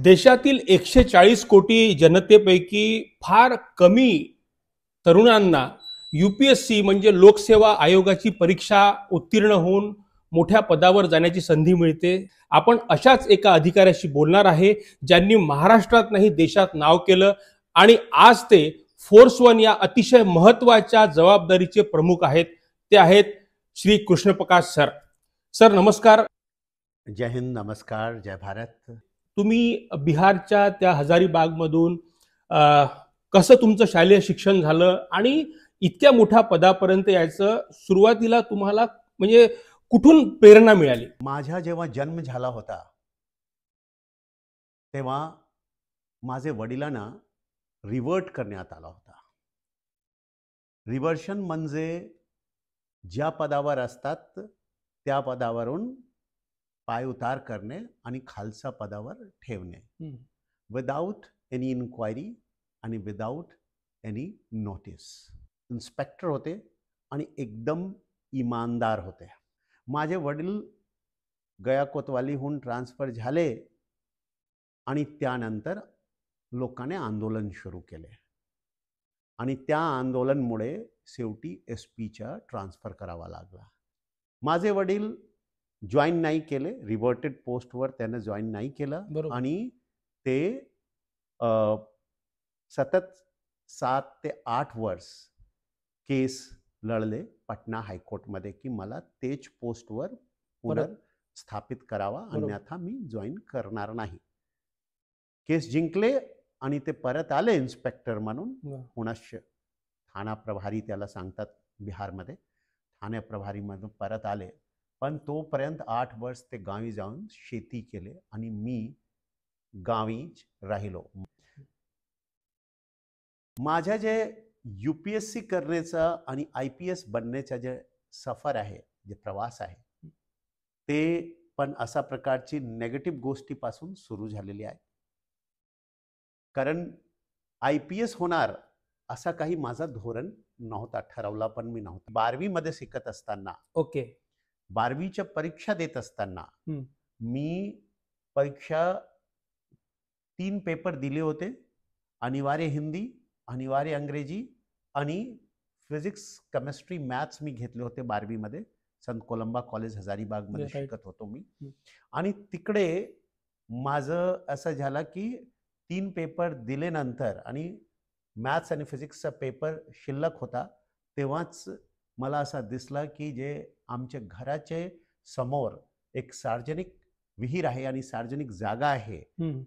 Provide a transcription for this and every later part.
देशातील एकशे चाळीस कोटी जनतेपैकी फार कमी तरुणांना यू पी एस सी म्हणजे लोकसेवा आयोगाची परीक्षा उत्तीर्ण होऊन मोठ्या पदावर जाण्याची संधी मिळते आपण अशाच एका अधिकाऱ्याशी बोलणार आहे ज्यांनी महाराष्ट्रात नाही देशात नाव केलं आणि आज ते फोर्स वन या अतिशय महत्वाच्या जबाबदारीचे प्रमुख आहेत ते आहेत श्री कृष्णप्रकाश सर सर नमस्कार जय हिंद नमस्कार जय भारत तुम्ही बिहारच्या त्या हजारीबागमधून कसं तुमचं शालेय शिक्षण झालं आणि इतक्या मोठ्या पदापर्यंत यायचं सुरुवातीला तुम्हाला म्हणजे कुठून प्रेरणा मिळाली माझा जेव्हा जन्म झाला होता तेव्हा माझे वडिलांना रिवर्ट करण्यात आला होता रिवर्शन म्हणजे ज्या पदावर असतात त्या पदावरून पाय उतार करणे आणि खालसा पदावर ठेवणे विदाऊट एनी इन्क्वायरी आणि विदाऊट एनी नोटीस इन्स्पेक्टर होते आणि एकदम इमानदार होते माझे वडील गया कोतवालीहून ट्रान्सफर झाले आणि त्यानंतर लोकांनी आंदोलन सुरू केले आणि त्या आंदोलनमुळे शेवटी एस पीच्या ट्रान्सफर करावा लागला माझे वडील जॉईन नाही केले रिव्हर्टेड पोस्टवर त्यानं जॉईन नाही केलं आणि ते सतत सात ते आठ वर्ष केस लढले पटना हायकोर्टमध्ये की मला तेच पोस्टवर स्थापित करावा अन्यथा मी जॉईन करणार नाही केस जिंकले आणि ते परत आले इन्स्पेक्टर म्हणून हुणाश ठाणा प्रभारी त्याला सांगतात बिहारमध्ये प्रभारी म्हणून परत आले पण तोपर्यंत आठ वर्ष ते गावी जाऊन शेती केले आणि मी गावीच राहिलो माझ्या जे यू पी एस सी करण्याचा आणि आय पी एस बनण्याचा जे सफर आहे जे प्रवास आहे ते पण अशा प्रकारची नेगेटिव्ह गोष्टीपासून सुरू झालेली आहे कारण आय पी एस होणार असा काही माझा धोरण नव्हता ठरवला पण मी नव्हता बारवीमध्ये शिकत असताना ओके okay. बारावीच्या परीक्षा देत असताना मी परीक्षा तीन पेपर दिले होते अनिवार्य हिंदी अनिवार्य अंग्रेजी आणि फिजिक्स केमिस्ट्री मॅथ्स मी घेतले होते बारवीमध्ये संत कोलंबा कॉलेज हजारीबागमध्ये शिकत होतो मी आणि तिकडे माझं असं झालं की तीन पेपर दिल्यानंतर आणि मॅथ्स आणि फिजिक्सचा पेपर शिल्लक होता तेव्हाच मला असा दिसला की जे आमच्या घराचे समोर एक सार्वजनिक विहीर आहे आणि सार्वजनिक जागा आहे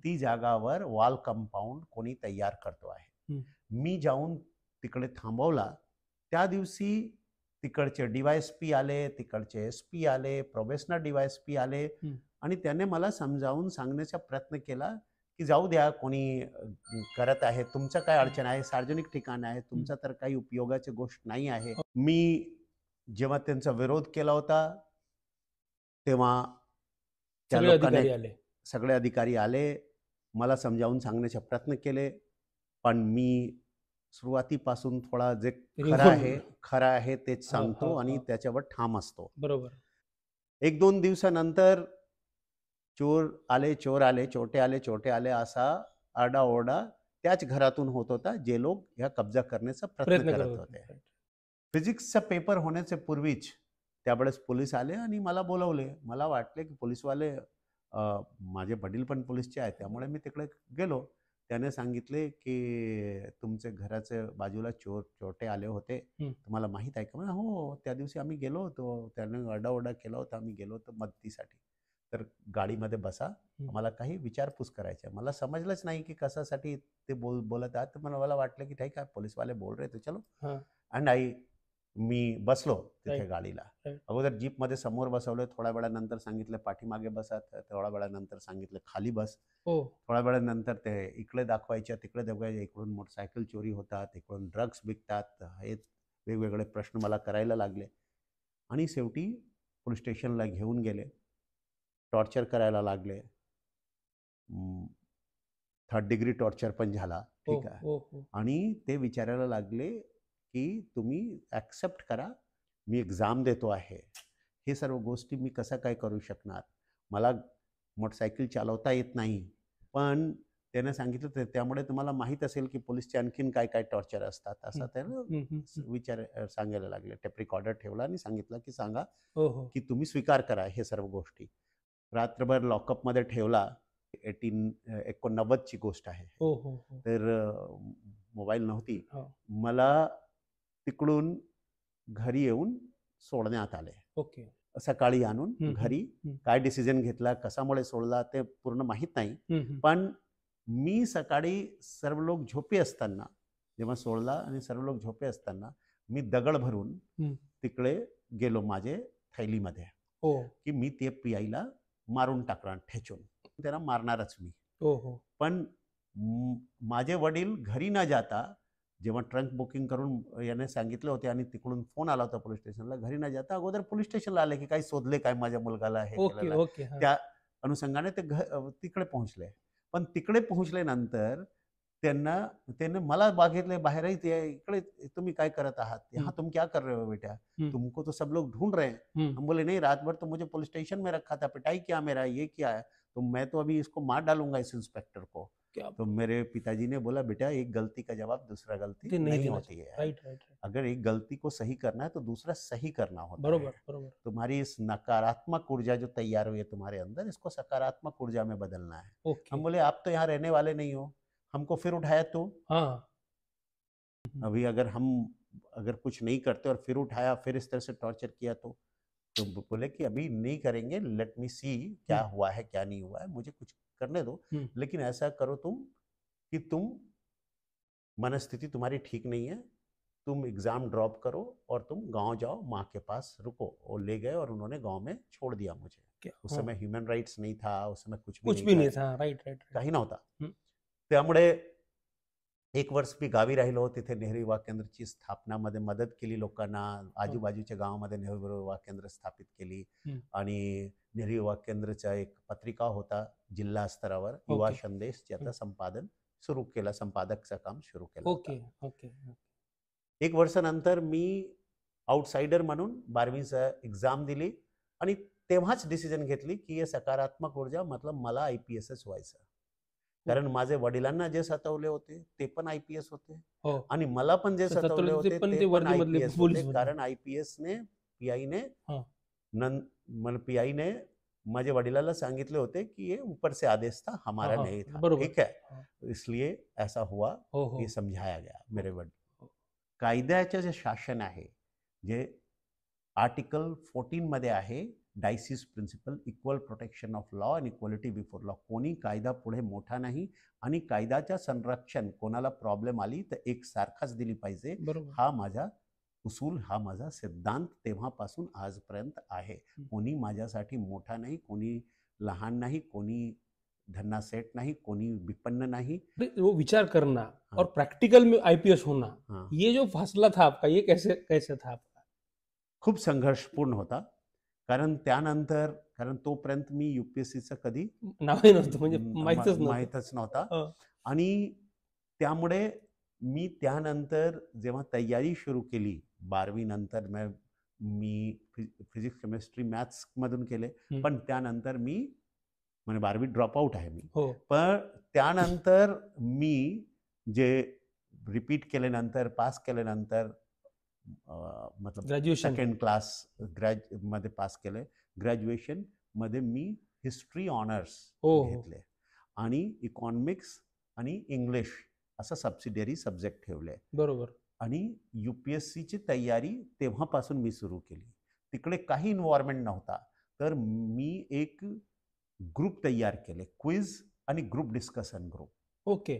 ती जागावर वॉल कंपाऊंड कोणी तयार करतो आहे मी जाऊन तिकडे थांबवला त्या दिवशी तिकडचे डीवायसपी पी आले तिकडचे एस पी आले प्रोबेशनर डीवायसपी पी आले आणि त्याने मला समजावून सांगण्याचा प्रयत्न केला की जाऊ द्या कोणी करत आहे तुमचं काय अडचण आहे सार्वजनिक ठिकाण आहे तुमचा तर काही उपयोगाची गोष्ट नाही आहे हो. मी जेव्हा त्यांचा विरोध केला होता तेव्हा त्या लोकांनी आले सगळे अधिकारी आले मला समजावून सांगण्याचे प्रयत्न केले पण मी सुरुवातीपासून थोडा जे खरं आहे खरं आहे तेच सांगतो आणि त्याच्यावर ठाम असतो बरोबर एक दोन दिवसानंतर चोर आले चोर आले चोटे आले चोटे आले असा आरडाओरडा त्याच घरातून होत होता जे लोक या कब्जा करण्याचा प्रयत्न करत होते फिजिक्सचा पेपर होण्याचे पूर्वीच त्यावेळेस पोलीस आले आणि मला बोलवले मला वाटले की पोलीसवाले माझे वडील पण पोलीसचे आहेत त्यामुळे मी तिकडे गेलो त्याने सांगितले की तुमचे घराचे बाजूला चोर चोटे आले होते तुम्हाला माहीत आहे का म्हणजे हो त्या दिवशी आम्ही गेलो होतो त्याने अडाओडा केला होता आम्ही गेलो होतो मदतीसाठी तर गाडीमध्ये बसा मला काही विचारपूस करायची मला समजलंच नाही की कशासाठी ते बोल बोलत आहात तर मला मला वाटलं की काय आहे पोलीसवाले बोल रहे तो चलो अँड आई मी बसलो तिथे गाडीला अगोदर जीप मध्ये समोर बसवलं थोड्या वेळानंतर सांगितलं पाठीमागे बसा थोड्या वेळानंतर सांगितलं खाली बस हो. थोड्या वेळानंतर ते इकडे दाखवायच्या तिकडे दाखवायच्या इकडून मोटरसायकल चोरी होतात इकडून ड्रग्स विकतात हे वेगवेगळे प्रश्न मला करायला लागले आणि शेवटी पोलीस स्टेशनला घेऊन गेले टॉर्चर करायला लागले थर्ड डिग्री टॉर्चर पण झाला ठीक हो, आहे हो, आणि ते विचारायला लागले की तुम्ही ॲक्सेप्ट करा मी एक्झाम देतो आहे हे सर्व गोष्टी मी कसं काय करू शकणार मला मोटरसायकल चालवता येत नाही पण त्याने सांगितलं तर त्यामुळे तुम्हाला माहीत असेल की पोलिसचे आणखीन काय काय टॉर्चर असतात असं त्यानं विचार सांगायला लागले टेप रिकॉर्डर ठेवला आणि सांगितलं की सांगा हो, हो. की तुम्ही स्वीकार करा हे सर्व गोष्टी रात्रभर लॉकअपमध्ये ठेवला एटीन एकोणनव्वदची गोष्ट आहे हो, तर मोबाईल नव्हती मला तिकडून घरी येऊन सोडण्यात आले ओके सकाळी आणून घरी काय डिसिजन घेतला कशामुळे सोडला ते पूर्ण माहीत नाही पण मी सकाळी सर्व लोक झोपे असताना जेव्हा सोडला आणि सर्व लोक झोपे असताना मी दगड भरून तिकडे गेलो माझे थैलीमध्ये हो. की मी ते पियाईला मारून टाकणार ठेचून त्याला मारणारच मी हो, हो. पण माझे वडील घरी न जाता जेव्हा ट्रंक बुकिंग करून याने सांगितले होते आणि तिकडून फोन आला होता पोलीस स्टेशनला घरी न जाता अगोदर पोलीस स्टेशनला आले की काही शोधले काय माझ्या मुलगाला हे त्या अनुषंगाने ते तिकडे पोहोचले पण तिकडे पोहोचल्यानंतर त्यांना त्यांनी मला बागेतले बाहेरही ते इकडे तुम्ही काय करत आहात हा तुम क्या कर रहे हो बेटा तुमको तो सब लोग ढूंढ रहे हम बोले नहीं रात भर तो मुझे पोलीस स्टेशन में रखा था पिटाई क्या मेरा ये क्या है तो मैं तो अभी इसको मार डालूंगा इस इंस्पेक्टर को तो मेरे पिताजी ने बोला बेटा एक गलती का जवाब दूसरा गलती नहीं, नहीं होती है राइट, राइट, राइट। अगर एक गलती को सही करना है तो दूसरा सही करना होता बरोबर, है बरोबर। तुम्हारी इस नकारात्मक ऊर्जा जो तैयार हुई है तुम्हारे अंदर इसको सकारात्मक ऊर्जा में बदलना है हम बोले आप तो यहाँ रहने वाले नहीं हो हमको फिर उठाया तो अभी अगर हम अगर कुछ नहीं करते और फिर उठाया फिर इस तरह से टॉर्चर किया तो तो बोले कि अभी नहीं करेंगे लेट मी सी क्या हुआ है क्या नहीं हुआ है मुझे कुछ करने दो लेकिन ऐसा करो तुम कि तुम मनस्थिति तुम्हारी ठीक नहीं है तुम एग्ज़ाम ड्रॉप करो और तुम गांव जाओ माँ के पास रुको और ले गए और उन्होंने गांव में छोड़ दिया मुझे उस हाँ। समय ह्यूमन राइट्स नहीं था उस समय कुछ भी कुछ नहीं भी नहीं था राइट राईट राईट काही नव्हता त्यामुळे एक वर्ष मी गावी राहिलो तिथे नेहरू युवा केंद्रची स्थापनामध्ये मदत केली लोकांना हो. आजूबाजूच्या गावामध्ये नेहरू युवा केंद्र स्थापित केली आणि नेहरू युवा केंद्रचा एक पत्रिका होता जिल्हा स्तरावर युवा संदेश ज्याचा संपादन सुरू केला संपादकचं काम सुरू केलं ओके ओके एक वर्षानंतर मी आउटसाइडर म्हणून बारवीचं एक्झाम दिली आणि तेव्हाच डिसिजन घेतली की हे सकारात्मक ऊर्जा मतलब मला आय पी एस व्हायचं हो. कारण माझे वडिलांना जे सतवले होते ते पण आयपीएस होते हो. आणि मला पण जे सतवले होते पण आय कारण आयपीएस पी एस ने पी हो. माझे वडिलाला सांगितले होते की हे ऊपर से आदेश था हमारा नहीं था ठीक आहे इसलिए ऐसा हुआ हे समजाया गया मेरे वडील कायद्याचे जे शासन आहे जे आर्टिकल फोर्टीन मध्ये आहे Dicey's principle equal protection of law and equality before law कोणी कायदा पुढे मोठा नाही आणि कायद्याच्या संरक्षण कोणाला प्रॉब्लेम आली तर एक सारखाच दिली पाहिजे हा माझा उसूल हा माझा सिद्धांत तेव्हापासून आजपर्यंत आहे कोणी माझ्यासाठी मोठा नाही कोणी लहान नाही कोणी धन्ना सेट नाही कोणी विपन्न नाही वो विचार करना और प्रैक्टिकल में आईपीएस होना ये जो फासला था आपका ये कैसे कैसे था आपका खूप संघर्षपूर्ण होता कारण त्यानंतर कारण तोपर्यंत मी च कधी म्हणजे माहितच नव्हता आणि त्यामुळे मी त्यानंतर जेव्हा तयारी सुरू केली बारवी नंतर मी फिजिक्स केमिस्ट्री मॅथ्स मधून केले पण त्यानंतर मी म्हणजे बारवी ड्रॉप आउट आहे मी हो. पण त्यानंतर मी जे रिपीट केल्यानंतर पास केल्यानंतर मतलब ग्रॅज्युएशन सेकंड क्लास ग्रॅज मध्ये पास केले ग्रॅज्युएशन मध्ये मी हिस्ट्री हो, ऑनर्स हो. घेतले आणि इकॉनॉमिक्स आणि इंग्लिश असा सबसिडियरी सब्जेक्ट ठेवले बरोबर आणि यू पी एस सीची तयारी तेव्हापासून मी सुरू केली तिकडे काही इन्व्हॉर्मेंट नव्हता तर मी एक ग्रुप तयार केले क्विज आणि ग्रुप डिस्कशन ग्रुप ओके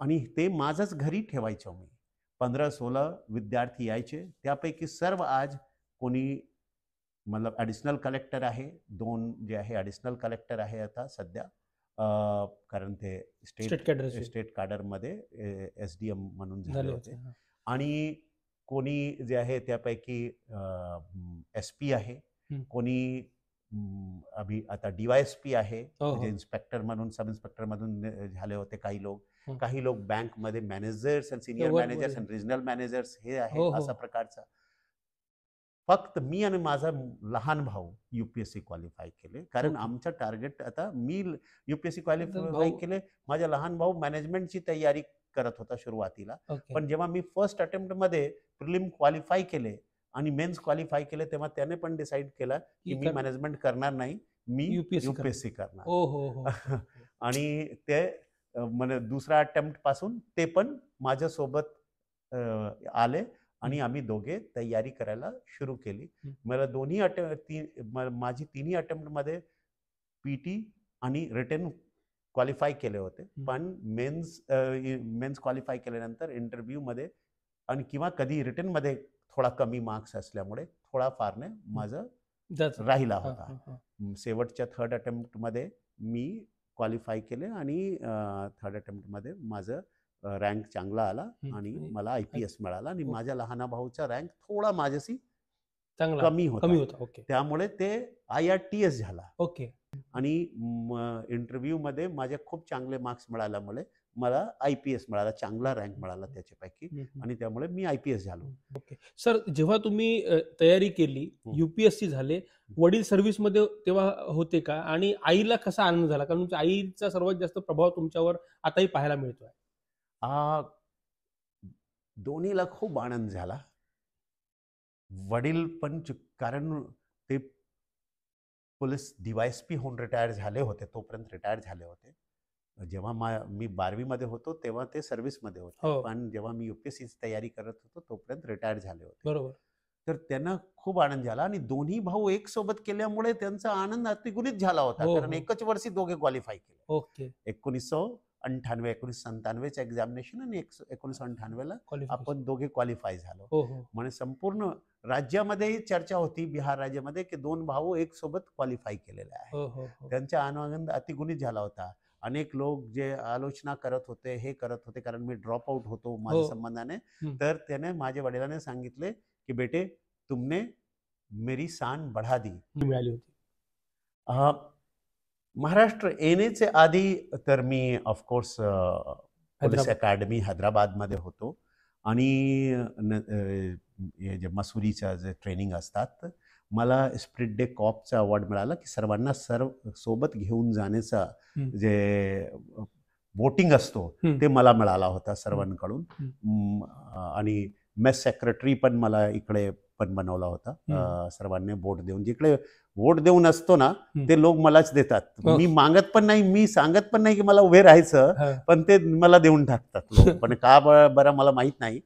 आणि ते माझंच घरी ठेवायचो मी पंधरा सोळा विद्यार्थी यायचे त्यापैकी सर्व आज कोणी मतलब ॲडिशनल कलेक्टर आहे दोन जे आहे ॲडिशनल कलेक्टर आहे आता सध्या कारण ते स्टेट स्टेट काडरमध्ये एस डी एम म्हणून झाले होते आणि कोणी जे आहे त्यापैकी एस पी आहे कोणी अभि आता डीवाय एस पी आहे इन्स्पेक्टर हो, हो. म्हणून सब इन्स्पेक्टर मधून झाले होते काही लोक काही लोक बँक मध्ये managers and senior managers and regional managers हे हो, आहे हो. असा प्रकारचा फक्त मी आणि माझा लहान भाऊ युपीएससी क्वालिफाय केले कारण आमचं टार्गेट आता मी युपीएससी क्वालिफाय केले माझ्या लहान भाऊ मॅनेजमेंटची तयारी करत होता सुरुवातीला पण जेव्हा मी फर्स्ट अटेम्प्ट मध्ये प्रिलिम क्वालिफाय केले आणि मेन्स क्वालिफाय केले तेव्हा त्याने पण डिसाईड केला की मी मॅनेजमेंट करणार नाही मी युपीएससी करणार हो, आणि ते म्हणजे दुसऱ्या अटेम्प्ट पासून ते पण माझ्यासोबत आले आणि आम्ही दोघे तयारी करायला सुरू केली मला दोन्ही अटेम्प्ट ती माझी तिन्ही अटेम्प्टमध्ये पी टी आणि रिटर्न क्वालिफाय केले होते पण मेन्स मेन्स क्वालिफाय केल्यानंतर मध्ये आणि किंवा कधी रिटर्नमध्ये थोडा कमी मार्क्स असल्यामुळे थोडा फारने माझं राहिला होता शेवटच्या थर्ड मध्ये मी क्वालिफाय केले आणि थर्ड मध्ये माझं रँक चांगला आला आणि मला आय पी एस मिळाला आणि माझ्या लहाना भाऊचा रँक थोडा माझ्याशी कमी होता त्यामुळे ते आय आर टी एस झाला ओके आणि इंटरव्ह्यू मध्ये माझे खूप चांगले मार्क्स मिळाल्यामुळे मला आय पी एस मिळाला चांगला रँक मिळाला त्याच्यापैकी आणि त्यामुळे मी आय पी एस झालो ओके सर जेव्हा तुम्ही तयारी केली युपीएससी हो. झाले वडील सर्व्हिसमध्ये तेव्हा होते का आणि आईला कसा आनंद झाला कारण आईचा सर्वात जास्त प्रभाव तुमच्यावर आताही पाहायला मिळतो आहे दोन्हीला खूप आनंद झाला वडील पण कारण ते पोलीस पी होऊन रिटायर झाले होते तोपर्यंत रिटायर झाले होते जेव्हा मा मी बारवीमध्ये होतो तेव्हा ते सर्व्हिसमध्ये होते हो. पण जेव्हा मी युपीएससीची तयारी करत होतो तोपर्यंत रिटायर्ड झाले होते बरोबर तर त्यांना खूप आनंद झाला आणि दोन्ही भाऊ एक सोबत केल्यामुळे त्यांचा आनंद अतिगुणित झाला होता हो, कारण हो. एकच वर्षी दोघे क्वालिफाय केले ओके एकोणीसशे अंठानवे एकोणीस संतानवेचं एक्झामिनेशन आणि एकोणीसशे ला आपण दोघे क्वालिफाय झालो म्हणजे संपूर्ण राज्यामध्ये चर्चा होती बिहार राज्यामध्ये की दोन भाऊ एक सोबत क्वालिफाय केलेले आहे त्यांचा आनंद अतिगुणित झाला होता अनेक लोक जे आलोचना करत होते हे करत होते कारण मी ड्रॉप आउट होतो हो. माझ्या संबंधाने तर त्याने माझ्या वडिलांनी सांगितले की बेटे तुमने मेरी सान बढा दी मिळाली होती महाराष्ट्र येण्याचे आधी तर मी ऑफकोर्स पोलीस अकॅडमी मध्ये होतो आणि जे मसुरीच्या जे ट्रेनिंग असतात मला स्प्रिट डे कॉपचा अवॉर्ड मिळाला की सर्वांना सर्व सोबत घेऊन जाण्याचा जे वोटिंग असतो ते मला मिळाला होता सर्वांकडून आणि मेस सेक्रेटरी पण मला इकडे पण बनवला होता सर्वांनी वोट देऊन जिकडे वोट देऊन असतो ना ते लोक मलाच देतात हो. मी मागत पण नाही मी सांगत पण नाही की मला उभे राहायचं पण ते मला देऊन टाकतात पण का बरं मला माहित नाही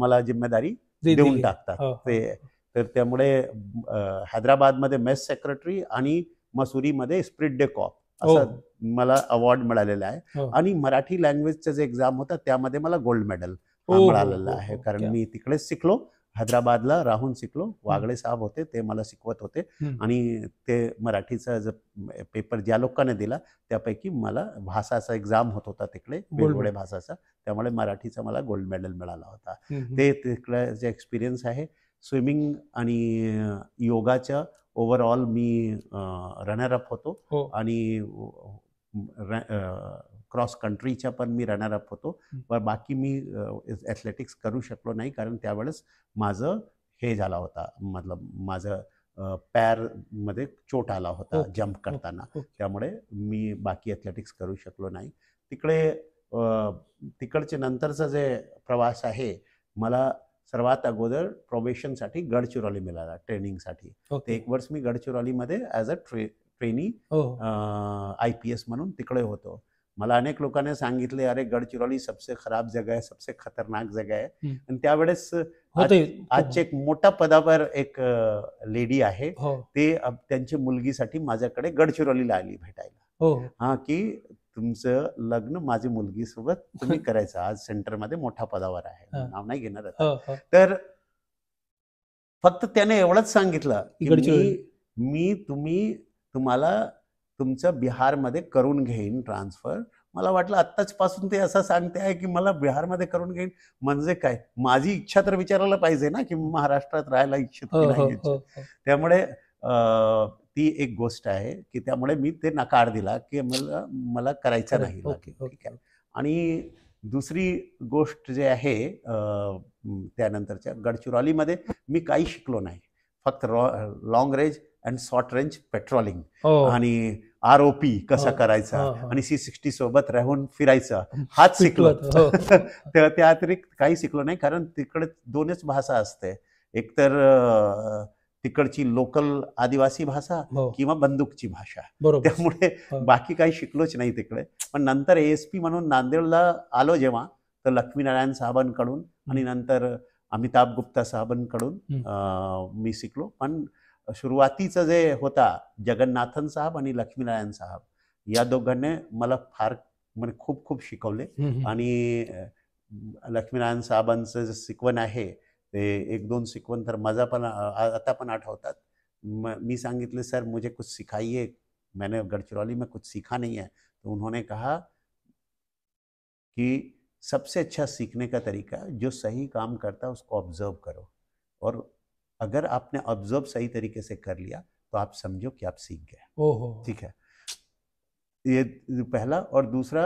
मला जिम्मेदारी देऊन टाकतात हो, हो. ते तर त्यामुळे हैदराबादमध्ये मेस सेक्रेटरी आणि मसुरीमध्ये स्प्रिट डे कॉप हो. असं मला अवॉर्ड मिळालेला आहे हो. आणि मराठी लँग्वेजचं जे एक्झाम होता त्यामध्ये मला गोल्ड मेडल हो, मिळालेलं आहे कारण मी तिकडेच शिकलो हैदराबादला राहून शिकलो वागळे साहेब होते ते मला शिकवत होते आणि ते मराठीचा जो पेपर ज्या लोकांनी दिला त्यापैकी मला भाषाचा एक्झाम होत होता तिकडे वेगवेगळ्या भाषाचा त्यामुळे मराठीचा मला गोल्ड मेडल मिळाला होता ते तिकडे जे एक्सपिरियन्स आहे स्विमिंग आणि योगाच्या ओव्हरऑल मी रनर अप होतो हो. आणि क्रॉस कंट्रीच्या पण मी रनर अप होतो पण बाकी मी ॲथलेटिक्स करू शकलो नाही कारण त्यावेळेस माझं हे झाला होता मतलब माझं मध्ये चोट आला होता जम्प करताना त्यामुळे मी बाकी ॲथलेटिक्स करू शकलो नाही तिकडे तिकडचे नंतरचा जे प्रवास आहे मला सर्वात अगोदर साठी गडचिरोली मिळाला ट्रेनिंगसाठी ते एक वर्ष मी गडचिरोलीमध्ये ॲज हो. अ ट्रे ट्रेनी आय पी एस म्हणून तिकडे होतो मला अनेक लोकांनी सांगितले अरे गडचिरोली सबसे खराब जागा आहे सबसे खतरनाक जगा आहे आणि त्यावेळेस आजचे एक मोठा पदावर एक लेडी आहे हो. ते त्यांच्या मुलगीसाठी माझ्याकडे गडचिरोलीला आली भेटायला हो. हा की तुमचं लग्न माझी मुलगी सोबत तुम्ही करायचं आज सेंटरमध्ये मोठा पदावर आहे नाव नाही घेणार हो, हो. तर फक्त त्याने एवढंच सांगितलं की मी तुम्ही तुम्हाला तुमचं बिहारमध्ये करून घेईन ट्रान्सफर मला वाटलं आत्ताच पासून ते असं सांगते आहे की मला बिहारमध्ये करून घेईन म्हणजे काय माझी इच्छा तर विचारायला पाहिजे ना की महाराष्ट्रात राहायला इच्छित हो, त्यामुळे ती एक गोष्ट आहे की त्यामुळे मी ते नकार दिला की मला मला करायचं नाही आणि दुसरी गोष्ट जे आहे त्यानंतरच्या गडचिरोलीमध्ये मी काही शिकलो नाही फक्त रॉ long range and short range patrolling आणि आर ओ पी कसा हो. करायचा हो, हो. आणि सी सिक्स्टी सोबत राहून फिरायचा हाच शिकलो त्या अतिरिक्त काही शिकलो नाही कारण तिकडे दोनच भाषा असते एकतर तिकडची लोकल आदिवासी भाषा हो. किंवा बंदूकची भाषा त्यामुळे हो. बाकी काही शिकलोच नाही तिकडे पण नंतर एएसपी म्हणून नांदेडला आलो जेव्हा तर लक्ष्मीनारायण साहेबांकडून आणि नंतर अमिताभ गुप्ता साहेबांकडून मी शिकलो पण सुरुवातीचं जे होता जगन्नाथन साहेब आणि लक्ष्मीनारायण साहेब या दोघांनी मला फार म्हणजे खूप खूप शिकवले आणि लक्ष्मीनारायण साहेबांचं जे शिकवण आहे ते एक दोन शिकवण तर माझा पण आता पण आठवतात मी सांगितले सर मुझे कुछ सिखाइए मैंने गढ़चिरौली में कुछ सीखा नहीं है तो उन्होंने कहा कि सबसे अच्छा सीखने का तरीका जो सही काम करता है उसको ऑब्जर्व करो और अगर आपने ऑब्जर्व सही तरीके से कर लिया तो आप समझो कि आप सीख गए ओहो ठीक है ये पहला और दूसरा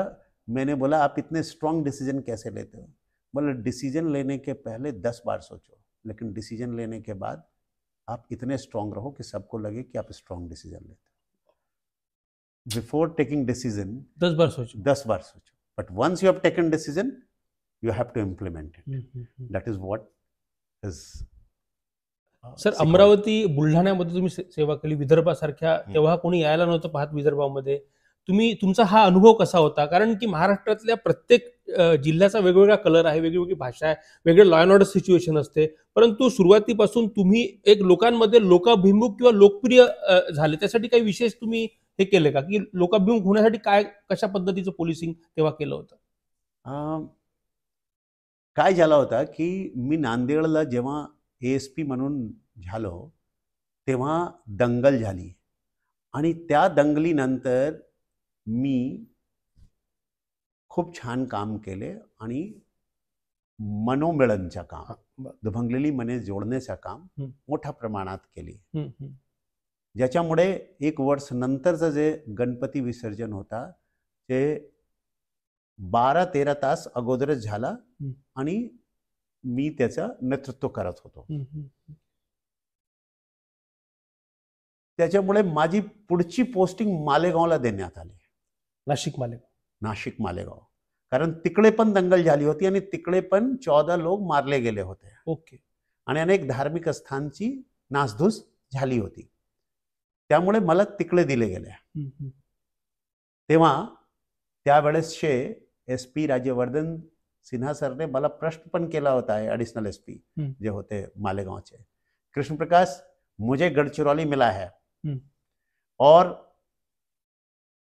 मैंने बोला आप इतने स्ट्रांग डिसीजन कैसे लेते हो बोले मतलब डिसीजन लेने के पहले दस बार सोचो लेकिन डिसीजन लेने के बाद आप इतने स्ट्रांग रहो कि सबको लगे कि आप स्ट्रांग डिसीजन लेते हो बिफोर टेकिंग डिसीजन दस बार सोचो दस बार सोचो but once you have taken decision you have to implement it that is what is sir Amravati बुलढाण्यामध्ये तुम्ही सेवा केली विदर्भासारख्या हम्म. तेव्हा कोणी यायला नव्हतं पाहत विदर्भामध्ये तुम्ही तुमचा हा अनुभव कसा होता कारण की महाराष्ट्रातल्या प्रत्येक जिल्ह्याचा वेगवेगळा कलर आहे वेगवेगळी भाषा आहे वेगळे लॉ अँड ऑर्डर सिच्युएशन असते परंतु सुरुवातीपासून तुम्ही एक लोकांमध्ये लोकाभिमुख किंवा लोकप्रिय झाले त्यासाठी काही विशेष तुम्ही हे केले का की लोकाभिमुख होण्यासाठी काय कशा पद्धतीचं पोलिसिंग तेव्हा केलं होतं काय झाला होता की मी नांदेडला जेव्हा एस पी म्हणून झालो तेव्हा दंगल झाली आणि त्या दंगलीनंतर मी खूप छान काम केले आणि मनोमिळनच्या काम दुभंगलेली मने जोडण्याचा काम मोठ्या प्रमाणात केले ज्याच्यामुळे एक वर्ष नंतरचं जे गणपती विसर्जन होता ते बारा तेरा तास अगोदरच झाला आणि मी त्याचं नेतृत्व करत होतो त्याच्यामुळे माझी पुढची पोस्टिंग मालेगावला देण्यात आली नाशिक मालेगाव नाशिक मालेगाव कारण तिकडे पण दंगल झाली होती आणि तिकडे पण चौदा लोक मारले गेले होते ओके आणि अनेक धार्मिक स्थानची नासधूस झाली होती त्यामुळे मला तिकडे दिले गेले तेव्हा त्यावेळेसचे एस पी राज्यवर्धन सिन्हा सरने मला प्रश्न पण केला होता अडिशनल एस पी जे होते मालेगावचे कृष्णप्रकाश मुझे गडचिरोली मिला है और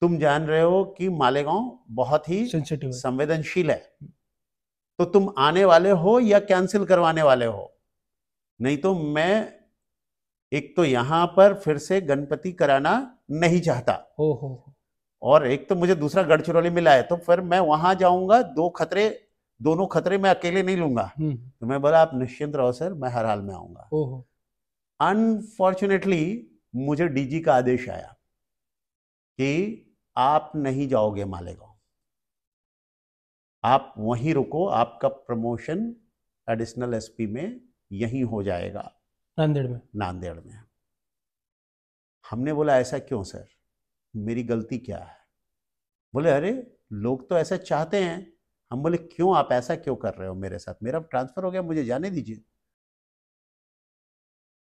तुम जान रहे हो कि मालेगांव बहुत ही संवेदनशील है तो तुम आने वाले हो या कैंसिल करवाने वाले हो नहीं तो मैं एक तो यहां पर फिर से गणपति कराना नहीं चाहता हो हो और एक तो मुझे दूसरा गढ़चिरौली मिला है तो फिर मैं वहां जाऊंगा दो खतरे दोनों खतरे मैं अकेले नहीं लूंगा हम्म। तो मैं बोला आप निश्चिंत रहो सर मैं हर हाल में आऊंगा अनफॉर्चुनेटली मुझे डीजी का आदेश आया कि आप नहीं जाओगे मालेगांव आप वहीं रुको आपका प्रमोशन एडिशनल एसपी में यहीं हो जाएगा नांदेड़ में नांदेड़ में हमने बोला ऐसा क्यों सर मेरी गलती क्या है बोले अरे लोग तो ऐसा चाहते हैं हम बोले क्यों आप ऐसा क्यों कर रहे हो मेरे साथ मेरा ट्रांसफ़र हो गया मुझे जाने दीजिए